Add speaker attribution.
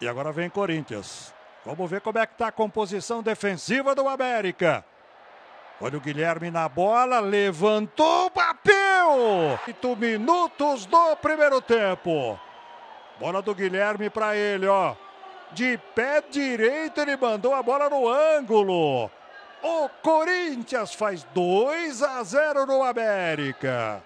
Speaker 1: E agora vem Corinthians. Vamos ver como é que está a composição defensiva do América. Olha o Guilherme na bola, levantou, bateu! Oito minutos do primeiro tempo. Bola do Guilherme para ele, ó. De pé direito ele mandou a bola no ângulo. O Corinthians faz 2 a 0 no América.